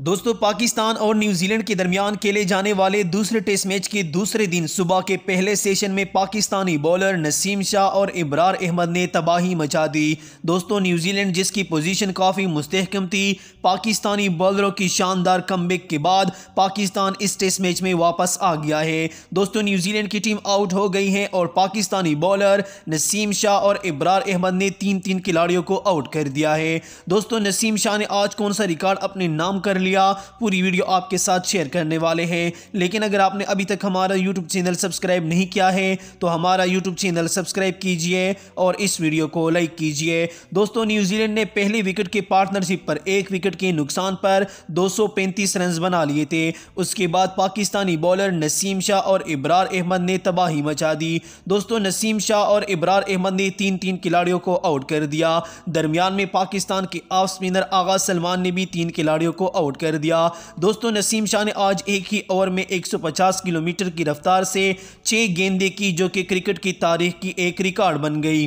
दोस्तों पाकिस्तान और न्यूजीलैंड के दरमियान खेले जाने वाले दूसरे टेस्ट मैच के दूसरे दिन सुबह के पहले सेशन में पाकिस्तानी बॉलर नसीम शाह और इब्रार अहमद ने तबाही मचा दी दोस्तों न्यूजीलैंड जिसकी पोजीशन काफ़ी मुस्तकम थी पाकिस्तानी बॉलरों की शानदार कमबैक के बाद पाकिस्तान इस टेस्ट मैच में वापस आ गया है दोस्तों न्यूजीलैंड की टीम आउट हो गई है और पाकिस्तानी बॉलर नसीम शाह और इब्रार अहमद ने तीन तीन खिलाड़ियों को आउट कर दिया है दोस्तों नसीम शाह ने आज कौन सा रिकॉर्ड अपने नाम कर लिया पूरी वीडियो आपके साथ शेयर करने वाले हैं लेकिन अगर आपने अभी तक हमारा यूट्यूब चैनल सब्सक्राइब नहीं किया है तो हमारा यूट्यूब चैनल सब्सक्राइब कीजिए और इस वीडियो को लाइक कीजिए दोस्तों न्यूजीलैंड ने पहले विकेट के पार्टनरशिप पर एक विकेट के नुकसान पर दो रन बना लिए थे उसके बाद पाकिस्तानी बॉलर नसीम शाह और इब्रार अहमद ने तबाही मचा दी दोस्तों नसीम शाह और इब्रार अहमद ने तीन तीन खिलाड़ियों को आउट कर दिया दरमियान में पाकिस्तान के ऑफ स्पिनर आगाज सलमान ने भी तीन खिलाड़ियों को आउट आउट कर दिया दोस्तों नसीम शाह ने आज एक ही ओवर में 150 किलोमीटर की रफ्तार से छह गेंदे की जो कि क्रिकेट की तारीख की एक रिकॉर्ड बन गई